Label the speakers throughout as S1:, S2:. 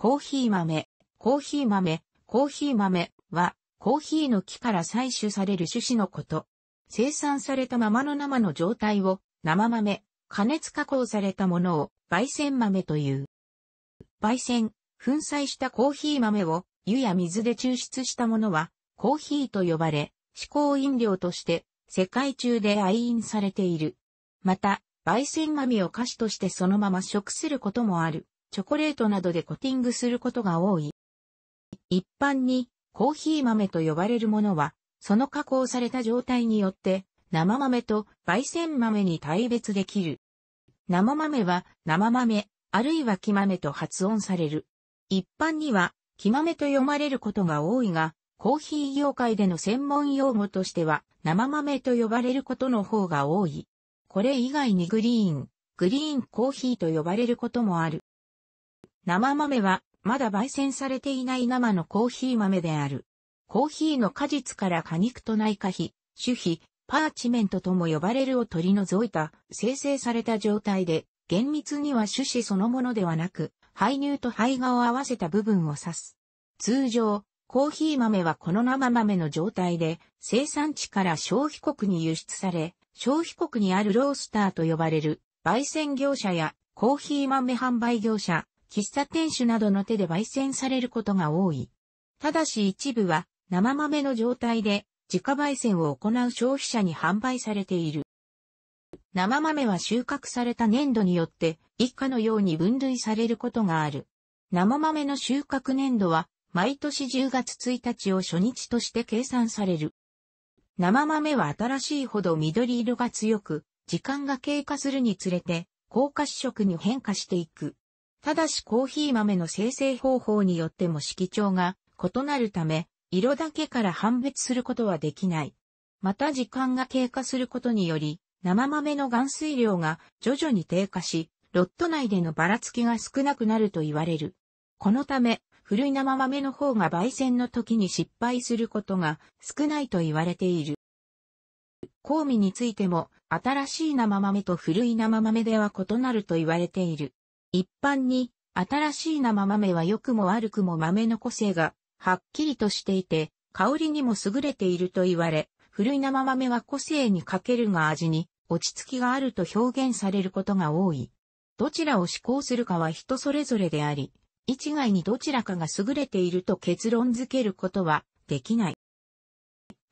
S1: コーヒー豆、コーヒー豆、コーヒー豆は、コーヒーの木から採取される種子のこと。生産されたままの生の状態を、生豆、加熱加工されたものを、焙煎豆という。焙煎、粉砕したコーヒー豆を、湯や水で抽出したものは、コーヒーと呼ばれ、嗜好飲料として、世界中で愛飲されている。また、焙煎豆を菓子としてそのまま食することもある。チョコレートなどでコティングすることが多い。一般にコーヒー豆と呼ばれるものは、その加工された状態によって生豆と焙煎豆に対別できる。生豆は生豆、あるいは木豆と発音される。一般には木豆と読まれることが多いが、コーヒー業界での専門用語としては生豆と呼ばれることの方が多い。これ以外にグリーン、グリーンコーヒーと呼ばれることもある。生豆は、まだ焙煎されていない生のコーヒー豆である。コーヒーの果実から果肉と内科皮、種皮、パーチメントとも呼ばれるを取り除いた、生成された状態で、厳密には種子そのものではなく、胚乳と胚芽を合わせた部分を指す。通常、コーヒー豆はこの生豆の状態で、生産地から消費国に輸出され、消費国にあるロースターと呼ばれる、焙煎業者やコーヒー豆販売業者、喫茶店主などの手で焙煎されることが多い。ただし一部は生豆の状態で自家焙煎を行う消費者に販売されている。生豆は収穫された年度によって以下のように分類されることがある。生豆の収穫年度は毎年10月1日を初日として計算される。生豆は新しいほど緑色が強く、時間が経過するにつれて、高褐色に変化していく。ただしコーヒー豆の生成方法によっても色調が異なるため、色だけから判別することはできない。また時間が経過することにより、生豆の含水量が徐々に低下し、ロット内でのばらつきが少なくなると言われる。このため、古い生豆の方が焙煎の時に失敗することが少ないと言われている。香味についても、新しい生豆と古い生豆では異なると言われている。一般に、新しい生豆は良くも悪くも豆の個性が、はっきりとしていて、香りにも優れていると言われ、古い生豆は個性に欠けるが味に、落ち着きがあると表現されることが多い。どちらを思考するかは人それぞれであり、一概にどちらかが優れていると結論づけることはできない。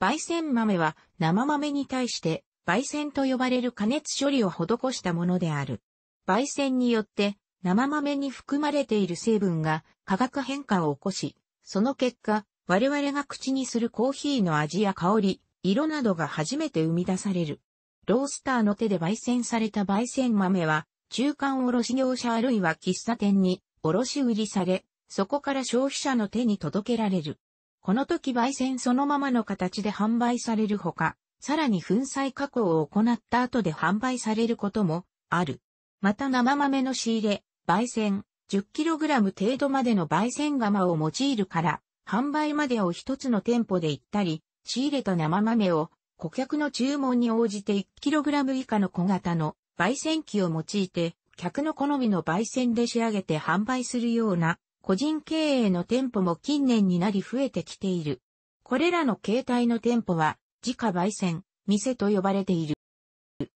S1: 焙煎豆は生豆に対して焙煎と呼ばれる加熱処理を施したものである。焙煎によって生豆に含まれている成分が化学変化を起こし、その結果、我々が口にするコーヒーの味や香り、色などが初めて生み出される。ロースターの手で焙煎された焙煎豆は、中間卸業者あるいは喫茶店に卸売りされ、そこから消費者の手に届けられる。この時焙煎そのままの形で販売されるほか、さらに粉砕加工を行った後で販売されることもある。また生豆の仕入れ、焙煎、10kg 程度までの焙煎釜を用いるから、販売までを一つの店舗で行ったり、仕入れた生豆を顧客の注文に応じて 1kg 以下の小型の焙煎機を用いて、客の好みの焙煎で仕上げて販売するような個人経営の店舗も近年になり増えてきている。これらの形態の店舗は自家焙煎、店と呼ばれている。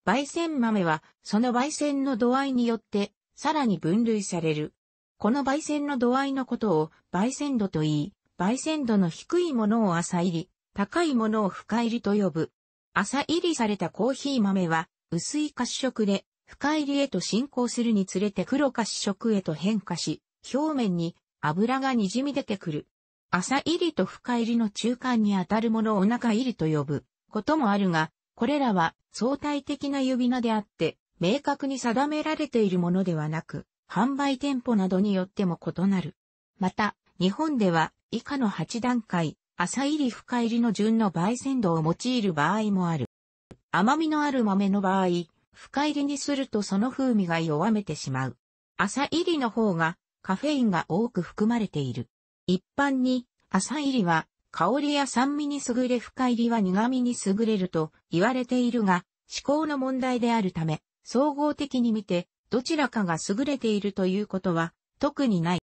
S1: 焙煎豆はその焙煎の度合いによってさらに分類される。この焙煎の度合いのことを焙煎度と言い、焙煎度の低いものを浅入り、高いものを深入りと呼ぶ。浅入りされたコーヒー豆は薄い褐色で深入りへと進行するにつれて黒褐色へと変化し、表面に油が滲み出てくる。浅入りと深入りの中間にあたるものをお腹入りと呼ぶこともあるが、これらは相対的な指名であって、明確に定められているものではなく、販売店舗などによっても異なる。また、日本では以下の8段階、朝入り深入りの順の焙煎度を用いる場合もある。甘みのある豆の場合、深入りにするとその風味が弱めてしまう。朝入りの方がカフェインが多く含まれている。一般に朝入りは香りや酸味に優れ深入りは苦味に優れると言われているが、思考の問題であるため、総合的に見て、どちらかが優れているということは、特にない。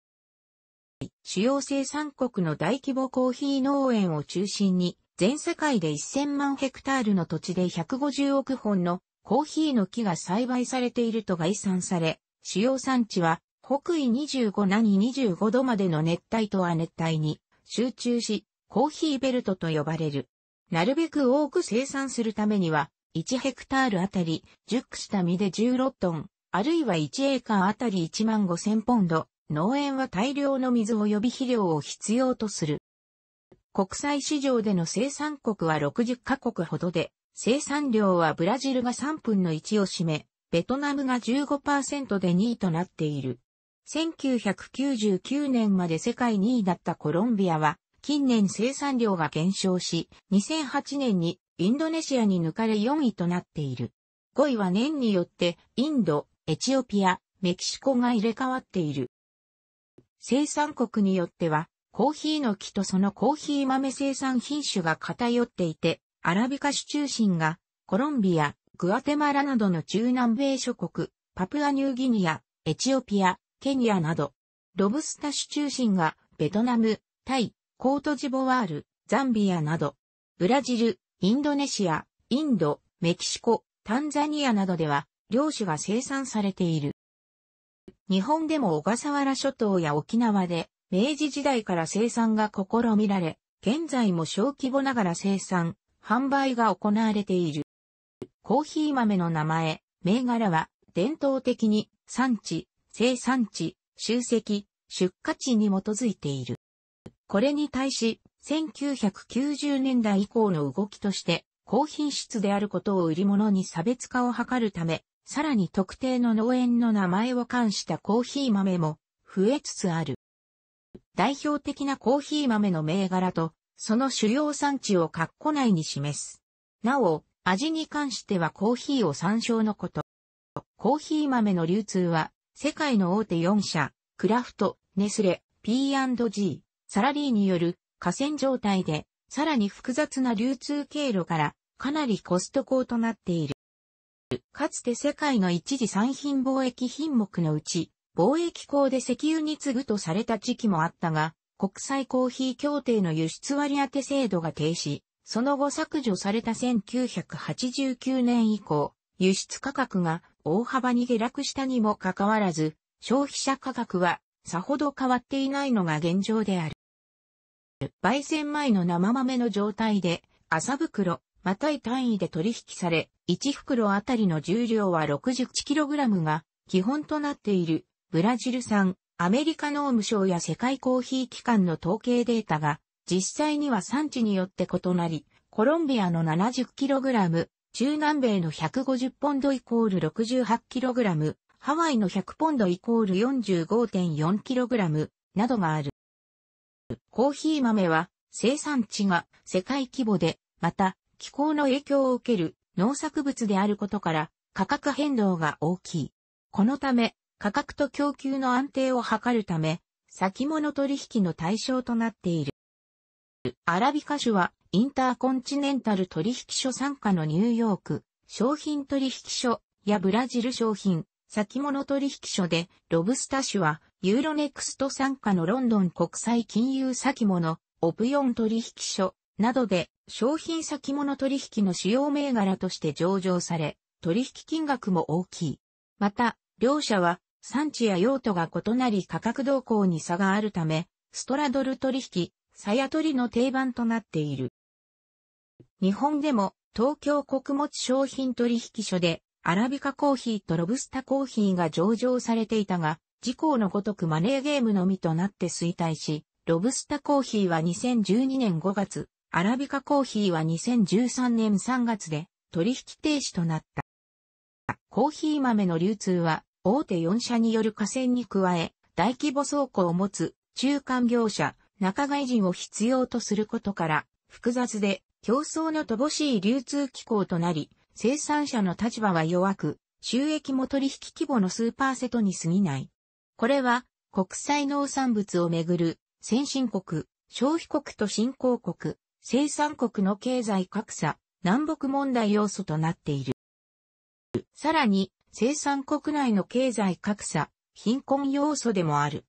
S1: 主要生産国の大規模コーヒー農園を中心に、全世界で1000万ヘクタールの土地で150億本のコーヒーの木が栽培されていると概算され、主要産地は北緯25何25度までの熱帯と亜熱帯に集中し、コーヒーベルトと呼ばれる。なるべく多く生産するためには、1ヘクタールあたり、熟した実で16トン、あるいは1エーカーあたり1万5 0 0 0ポンド、農園は大量の水及び肥料を必要とする。国際市場での生産国は60カ国ほどで、生産量はブラジルが3分の1を占め、ベトナムが15%で2位となっている。1999年まで世界2位だったコロンビアは、近年生産量が減少し、2008年にインドネシアに抜かれ4位となっている。5位は年によって、インド、エチオピア、メキシコが入れ替わっている。生産国によっては、コーヒーの木とそのコーヒー豆生産品種が偏っていて、アラビカ種中心が、コロンビア、グアテマラなどの中南米諸国、パプアニューギニア、エチオピア、ケニアなど、ロブスタ種中心が、ベトナム、タイ、コートジボワール、ザンビアなど、ブラジル、インドネシア、インド、メキシコ、タンザニアなどでは、漁種が生産されている。日本でも小笠原諸島や沖縄で、明治時代から生産が試みられ、現在も小規模ながら生産、販売が行われている。コーヒー豆の名前、銘柄は、伝統的に産地、生産地、集積、出荷地に基づいている。これに対し、1990年代以降の動きとして、高品質であることを売り物に差別化を図るため、さらに特定の農園の名前を冠したコーヒー豆も増えつつある。代表的なコーヒー豆の銘柄と、その主要産地を括弧内に示す。なお、味に関してはコーヒーを参照のこと。コーヒー豆の流通は、世界の大手4社、クラフト、ネスレ、P&G、サラリーによる河川状態で、さらに複雑な流通経路からかなりコスト高となっている。かつて世界の一次産品貿易品目のうち、貿易港で石油に次ぐとされた時期もあったが、国際コーヒー協定の輸出割当制度が停止、その後削除された1989年以降、輸出価格が大幅に下落したにもかかわらず、消費者価格はさほど変わっていないのが現状である。焙煎前の生豆の状態で、麻袋、またい単位で取引され、1袋あたりの重量は 61kg が基本となっている、ブラジル産、アメリカ農務省や世界コーヒー機関の統計データが、実際には産地によって異なり、コロンビアの 70kg、中南米の150ポンドイコール 68kg、ハワイの100ポンドイコール 45.4kg などがある。コーヒー豆は生産地が世界規模で、また気候の影響を受ける農作物であることから価格変動が大きい。このため価格と供給の安定を図るため先物取引の対象となっている。アラビカ種はインターコンチネンタル取引所参加のニューヨーク商品取引所やブラジル商品先物取引所で、ロブスタ種は、ユーロネクスト参加のロンドン国際金融先物、オプヨン取引所、などで、商品先物取引の主要銘柄として上場され、取引金額も大きい。また、両社は、産地や用途が異なり価格動向に差があるため、ストラドル取引、サヤ取りの定番となっている。日本でも東京穀物商品取引所でアラビカコーヒーとロブスタコーヒーが上場されていたが、事項のごとくマネーゲームのみとなって衰退し、ロブスタコーヒーは2012年5月、アラビカコーヒーは2013年3月で取引停止となった。コーヒー豆の流通は大手4社による河川に加え、大規模倉庫を持つ中間業者、仲買人を必要とすることから、複雑で競争の乏しい流通機構となり、生産者の立場は弱く、収益も取引規模の数パーセントに過ぎない。これは、国際農産物をめぐる、先進国、消費国と新興国、生産国の経済格差、南北問題要素となっている。さらに、生産国内の経済格差、貧困要素でもある。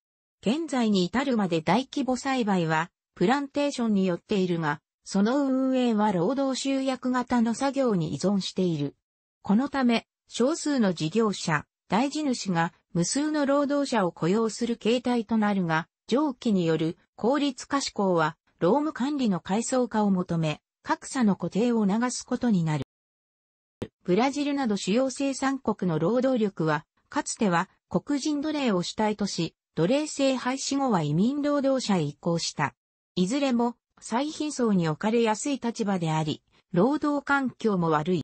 S1: 現在に至るまで大規模栽培は、プランテーションによっているが、その運営は労働集約型の作業に依存している。このため、少数の事業者、大事主が無数の労働者を雇用する形態となるが、上記による効率化志向は、労務管理の階層化を求め、格差の固定を促すことになる。ブラジルなど主要生産国の労働力は、かつては黒人奴隷を主体とし、奴隷制廃止後は移民労働者へ移行した。いずれも最貧層に置かれやすい立場であり、労働環境も悪い。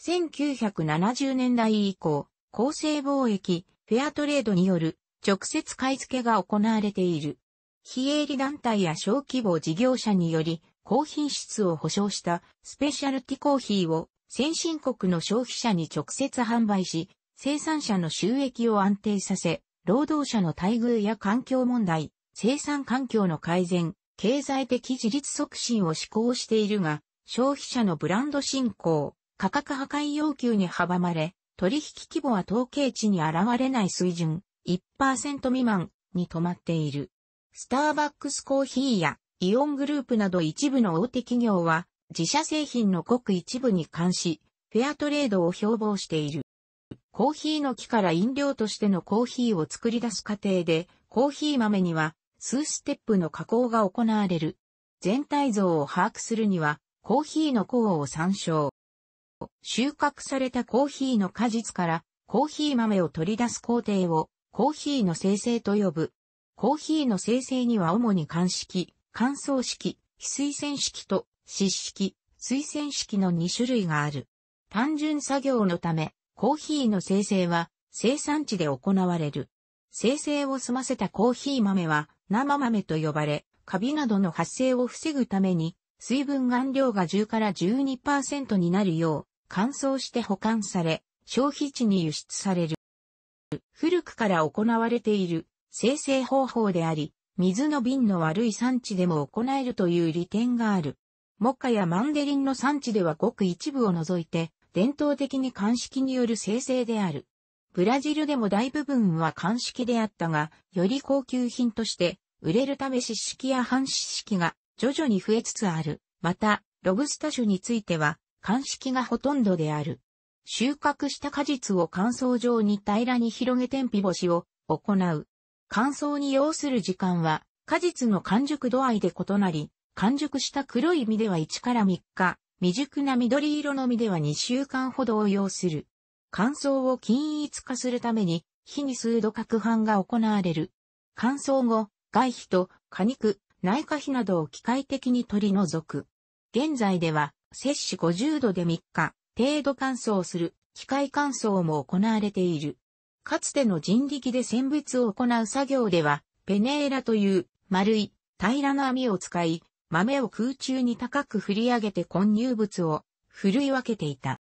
S1: 1970年代以降、厚生貿易、フェアトレードによる直接買い付けが行われている。非営利団体や小規模事業者により高品質を保証したスペシャルティコーヒーを先進国の消費者に直接販売し、生産者の収益を安定させ、労働者の待遇や環境問題、生産環境の改善、経済的自立促進を施行しているが、消費者のブランド振興、価格破壊要求に阻まれ、取引規模は統計値に現れない水準、1%未満に止まっている。スターバックスコーヒーやイオングループなど一部の大手企業は自社製品のごく一部に関し、フェアトレードを標榜している。コーヒーの木から飲料としてのコーヒーを作り出す過程で、コーヒー豆には数ステップの加工が行われる。全体像を把握するには、コーヒーの項を参照。収穫されたコーヒーの果実からコーヒー豆を取り出す工程をコーヒーの生成と呼ぶ。コーヒーの生成には主に乾式、乾燥式、非水洗式と湿式、水洗式の2種類がある。単純作業のため、コーヒーの生成は生産地で行われる。生成を済ませたコーヒー豆は生豆と呼ばれ、カビなどの発生を防ぐために、水分含量が10から12%になるよう、乾燥して保管され、消費地に輸出される。古くから行われている生成方法であり、水の瓶の悪い産地でも行えるという利点がある。モカやマンデリンの産地ではごく一部を除いて、伝統的に鑑識による生成である。ブラジルでも大部分は鑑識であったが、より高級品として売れるため湿式や半湿式が徐々に増えつつある。また、ロブスタ種については、鑑識がほとんどである。収穫した果実を乾燥状に平らに広げ天日干しを行う。乾燥に要する時間は、果実の完熟度合いで異なり、完熟した黒い実では1から3日、未熟な緑色の実では2週間ほどを要する。乾燥を均一化するために、火に数度攪拌が行われる。乾燥後、外皮と果肉、内科皮などを機械的に取り除く。現在では、摂氏50度で3日、程度乾燥する、機械乾燥も行われている。かつての人力で選別を行う作業では、ペネーラという丸い平らな網を使い、豆を空中に高く振り上げて混入物を振るい分けていた。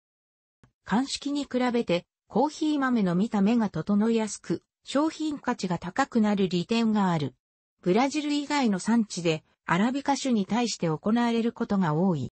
S1: 乾式に比べてコーヒー豆の見た目が整いやすく、商品価値が高くなる利点がある。ブラジル以外の産地でアラビカ種に対して行われることが多い。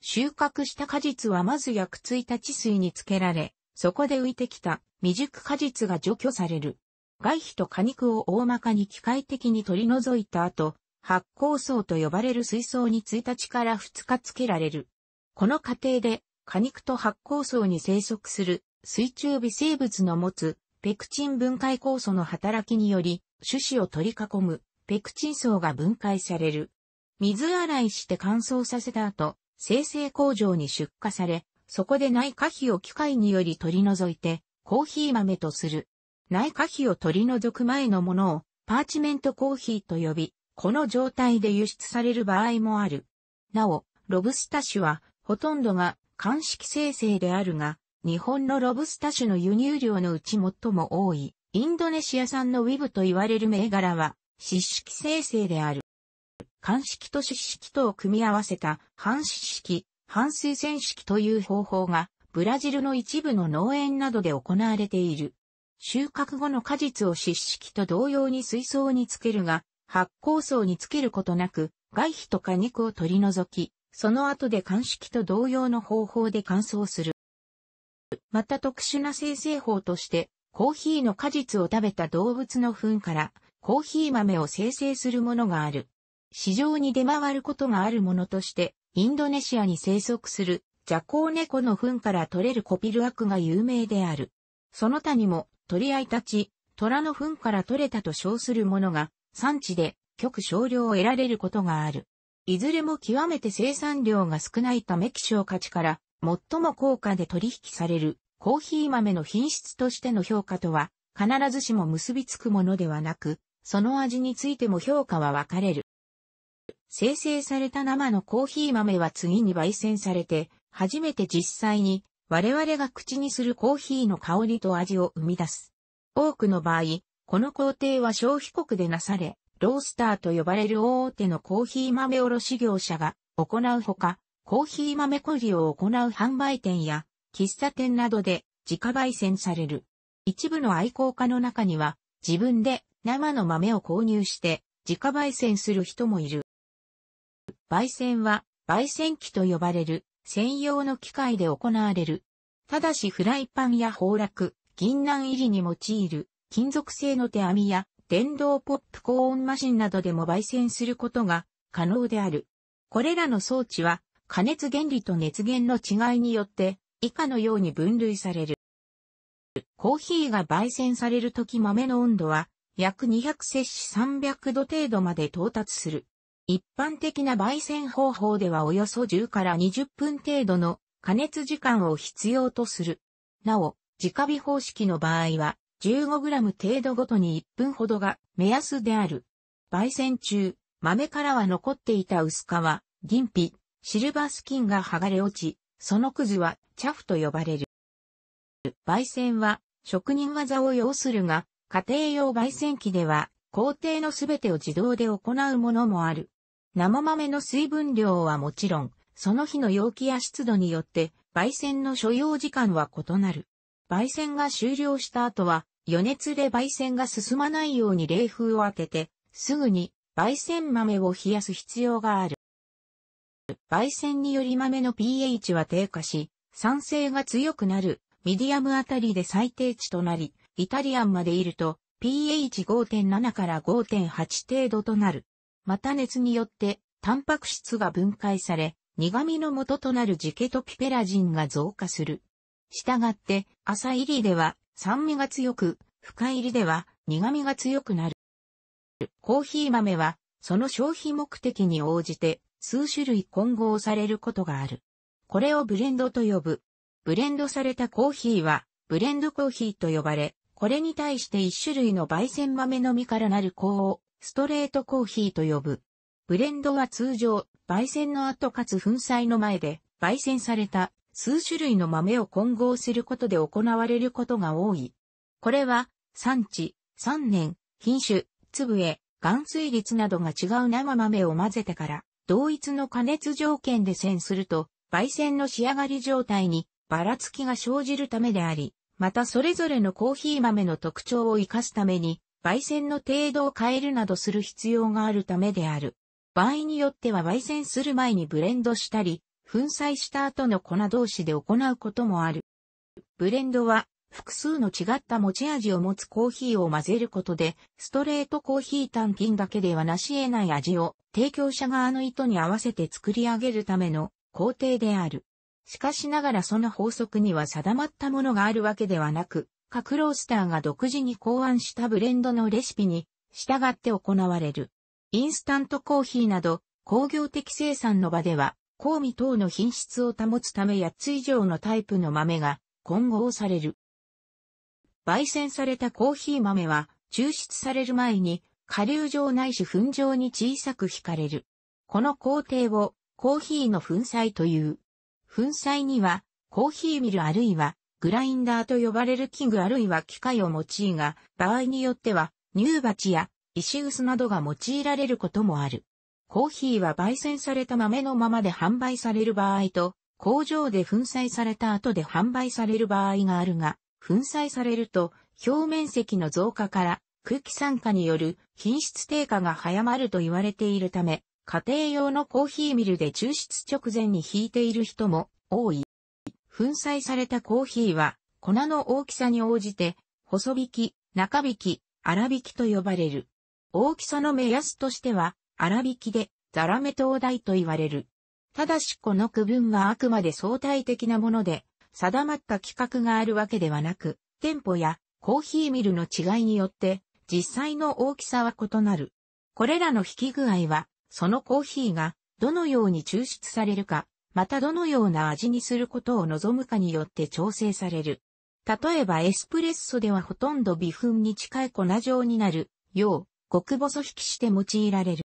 S1: 収穫した果実はまず薬ついた水につけられ、そこで浮いてきた未熟果実が除去される。外皮と果肉を大まかに機械的に取り除いた後、発酵層と呼ばれる水槽に1日から2日つけられる。この過程で果肉と発酵層に生息する水中微生物の持つペクチン分解酵素の働きにより、種子を取り囲むペクチン層が分解される。水洗いして乾燥させた後、生成工場に出荷され、そこで内科費を機械により取り除いて、コーヒー豆とする。内科費を取り除く前のものを、パーチメントコーヒーと呼び、この状態で輸出される場合もある。なお、ロブスタ種は、ほとんどが乾式生成であるが、日本のロブスタ種の輸入量のうち最も多い、インドネシア産のウィブと言われる銘柄は、湿式生成である。乾式と湿式とを組み合わせた半湿式、半水栓式という方法が、ブラジルの一部の農園などで行われている。収穫後の果実を湿式と同様に水槽につけるが、発酵槽につけることなく、外皮とか肉を取り除き、その後で乾式と同様の方法で乾燥する。また特殊な生成法として、コーヒーの果実を食べた動物の糞から、コーヒー豆を生成するものがある。市場に出回ることがあるものとして、インドネシアに生息する、ジャコウ猫の糞から取れるコピルアクが有名である。その他にも、鳥合いたち、虎の糞から取れたと称するものが、産地で、極少量を得られることがある。いずれも極めて生産量が少ないため希少価値から最も高価で取引されるコーヒー豆の品質としての評価とは必ずしも結びつくものではなく、その味についても評価は分かれる。生成された生のコーヒー豆は次に焙煎されて、初めて実際に我々が口にするコーヒーの香りと味を生み出す。多くの場合、この工程は消費国でなされ、ロースターと呼ばれる大手のコーヒー豆卸業者が行うほか、コーヒー豆小売を行う販売店や喫茶店などで自家焙煎される。一部の愛好家の中には自分で生の豆を購入して自家焙煎する人もいる。焙煎は焙煎機と呼ばれる専用の機械で行われる。ただしフライパンや崩落、銀杏入りに用いる金属製の手みや電動ポップコーンマシンなどでも焙煎することが可能である。これらの装置は加熱原理と熱源の違いによって以下のように分類される。コーヒーが焙煎されるとき豆の温度は約200摂氏300度程度まで到達する。一般的な焙煎方法ではおよそ10から20分程度の加熱時間を必要とする。なお、直火方式の場合は 15g 程度ごとに1分ほどが目安である。焙煎中、豆からは残っていた薄皮、銀皮、シルバースキンが剥がれ落ち、そのくずはチャフと呼ばれる。焙煎は職人技を要するが、家庭用焙煎機では工程のすべてを自動で行うものもある。生豆の水分量はもちろん、その日の容器や湿度によって焙煎の所要時間は異なる。焙煎が終了した後は、余熱で焙煎が進まないように冷風を当てて、すぐに焙煎豆を冷やす必要がある。焙煎により豆の pH は低下し、酸性が強くなる、ミディアムあたりで最低値となり、イタリアンまでいると、pH5.7 から5.8程度となる。また熱によって、タンパク質が分解され、苦味の元となるジケトピペラジンが増加する。したがって、朝入りでは酸味が強く、深入りでは苦味が強くなる。コーヒー豆は、その消費目的に応じて、数種類混合されることがある。これをブレンドと呼ぶ。ブレンドされたコーヒーは、ブレンドコーヒーと呼ばれ、これに対して一種類の焙煎豆の実からなる香を、ストレートコーヒーと呼ぶ。ブレンドは通常、焙煎の後かつ粉砕の前で、焙煎された数種類の豆を混合することで行われることが多い。これは、産地、産年、品種、粒へ、含水率などが違う生豆を混ぜてから、同一の加熱条件で煎すると、焙煎の仕上がり状態にばらつきが生じるためであり、またそれぞれのコーヒー豆の特徴を活かすために、焙煎の程度を変えるなどする必要があるためである。場合によっては焙煎する前にブレンドしたり、粉砕した後の粉同士で行うこともある。ブレンドは複数の違った持ち味を持つコーヒーを混ぜることで、ストレートコーヒー単品だけではなし得ない味を提供者側の意図に合わせて作り上げるための工程である。しかしながらその法則には定まったものがあるわけではなく、各ロースターが独自に考案したブレンドのレシピに従って行われる。インスタントコーヒーなど工業的生産の場では香味等の品質を保つため8つ以上のタイプの豆が混合される。焙煎されたコーヒー豆は抽出される前に下流状ないし粉状に小さく引かれる。この工程をコーヒーの粉砕という。粉砕にはコーヒーミルあるいはグラインダーと呼ばれる器具あるいは機械を用いが、場合によっては乳鉢や石臼などが用いられることもある。コーヒーは焙煎された豆のままで販売される場合と、工場で粉砕された後で販売される場合があるが、粉砕されると表面積の増加から空気酸化による品質低下が早まると言われているため、家庭用のコーヒーミルで抽出直前に引いている人も多い。粉砕されたコーヒーは粉の大きさに応じて細引き、中引き、粗引きと呼ばれる。大きさの目安としては粗挽きで、ザラメ灯台と言われる。ただしこの区分はあくまで相対的なもので、定まった規格があるわけではなく、店舗やコーヒーミルの違いによって、実際の大きさは異なる。これらの引き具合は、そのコーヒーがどのように抽出されるか、またどのような味にすることを望むかによって調整される。例えばエスプレッソではほとんど微粉に近い粉状になる、よう、極細引きして用いられる。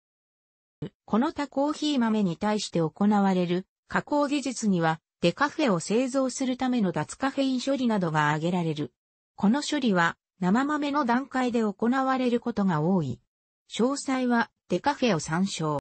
S1: この他コーヒー豆に対して行われる加工技術には、デカフェを製造するための脱カフェイン処理などが挙げられる。この処理は、生豆の段階で行われることが多い。詳細は、デカフェを参照。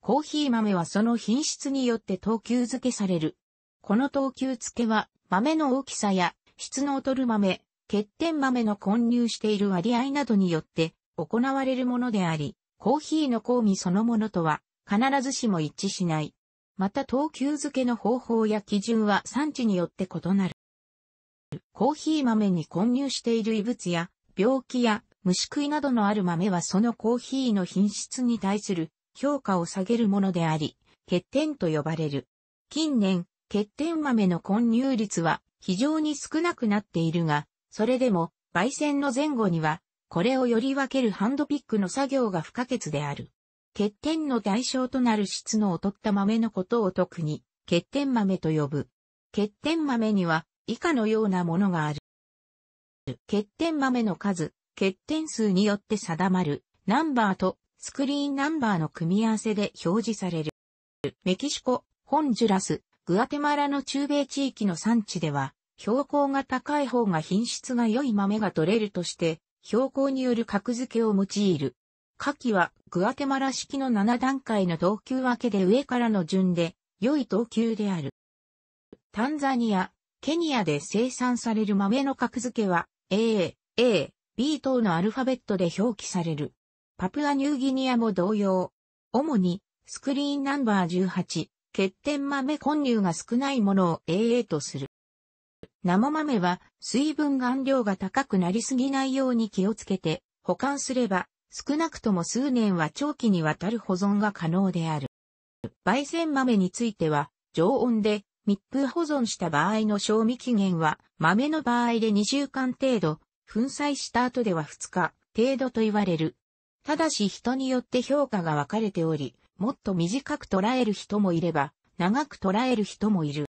S1: コーヒー豆はその品質によって等級付けされる。この等級付けは、豆の大きさや、質の劣る豆、欠点豆の混入している割合などによって行われるものであり、コーヒーの香味そのものとは必ずしも一致しない。また等級付けの方法や基準は産地によって異なる。コーヒー豆に混入している異物や病気や虫食いなどのある豆はそのコーヒーの品質に対する評価を下げるものであり、欠点と呼ばれる。近年、欠点豆の混入率は非常に少なくなっているが、それでも焙煎の前後にはこれをより分けるハンドピックの作業が不可欠である。欠点の対象となる質の劣った豆のことを特に、欠点豆と呼ぶ。欠点豆には、以下のようなものがある。欠点豆の数、欠点数によって定まる、ナンバーとスクリーンナンバーの組み合わせで表示される。メキシコ、ホンジュラス、グアテマラの中米地域の産地では、標高が高い方が品質が良い豆が取れるとして、標高による格付けを用いる。下記は、グアテマラ式の7段階の等級分けで上からの順で、良い等級である。タンザニア、ケニアで生産される豆の格付けは、A、A、B 等のアルファベットで表記される。パプアニューギニアも同様。主に、スクリーンナンバー18、欠点豆混入が少ないものを AA とする。生豆は水分含量が高くなりすぎないように気をつけて保管すれば少なくとも数年は長期にわたる保存が可能である。焙煎豆については常温で密封保存した場合の賞味期限は豆の場合で2週間程度、粉砕した後では2日程度と言われる。ただし人によって評価が分かれており、もっと短く捉える人もいれば、長く捉える人もいる。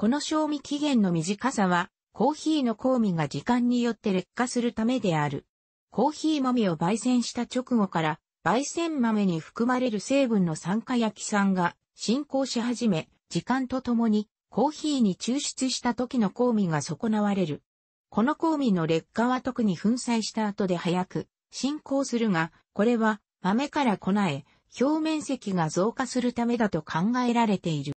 S1: この賞味期限の短さは、コーヒーの香味が時間によって劣化するためである。コーヒー豆を焙煎した直後から、焙煎豆に含まれる成分の酸化や気酸が進行し始め、時間とともにコーヒーに抽出した時の香味が損なわれる。この香味の劣化は特に粉砕した後で早く進行するが、これは豆から粉へ表面積が増加するためだと考えられている。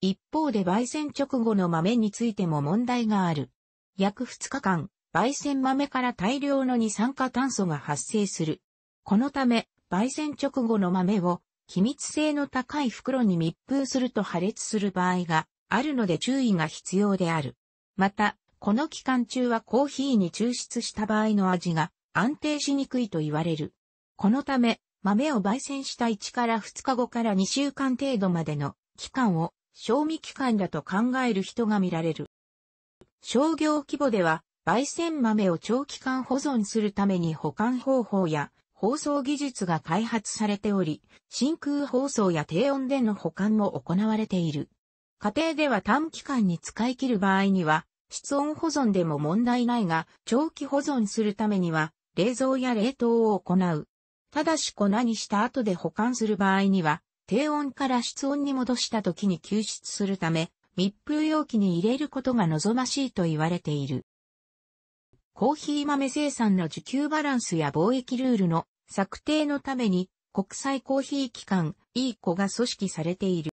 S1: 一方で焙煎直後の豆についても問題がある。約2日間、焙煎豆から大量の二酸化炭素が発生する。このため、焙煎直後の豆を、気密性の高い袋に密封すると破裂する場合があるので注意が必要である。また、この期間中はコーヒーに抽出した場合の味が安定しにくいと言われる。このため、豆を焙煎した1から2日後から2週間程度までの期間を賞味期間だと考える人が見られる。商業規模では、焙煎豆を長期間保存するために保管方法や包装技術が開発されており、真空包装や低温での保管も行われている。家庭では短期間に使い切る場合には、室温保存でも問題ないが、長期保存するためには、冷蔵や冷凍を行う。ただし粉にした後で保管する場合には、低温から室温に戻した時に救出するため、密封容器に入れることが望ましいと言われている。コーヒー豆生産の需給バランスや貿易ルールの策定のために国際コーヒー機関 ECO が組織されている。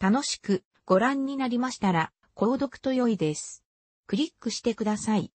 S1: 楽しくご覧になりましたら購読と良いです。クリックしてください。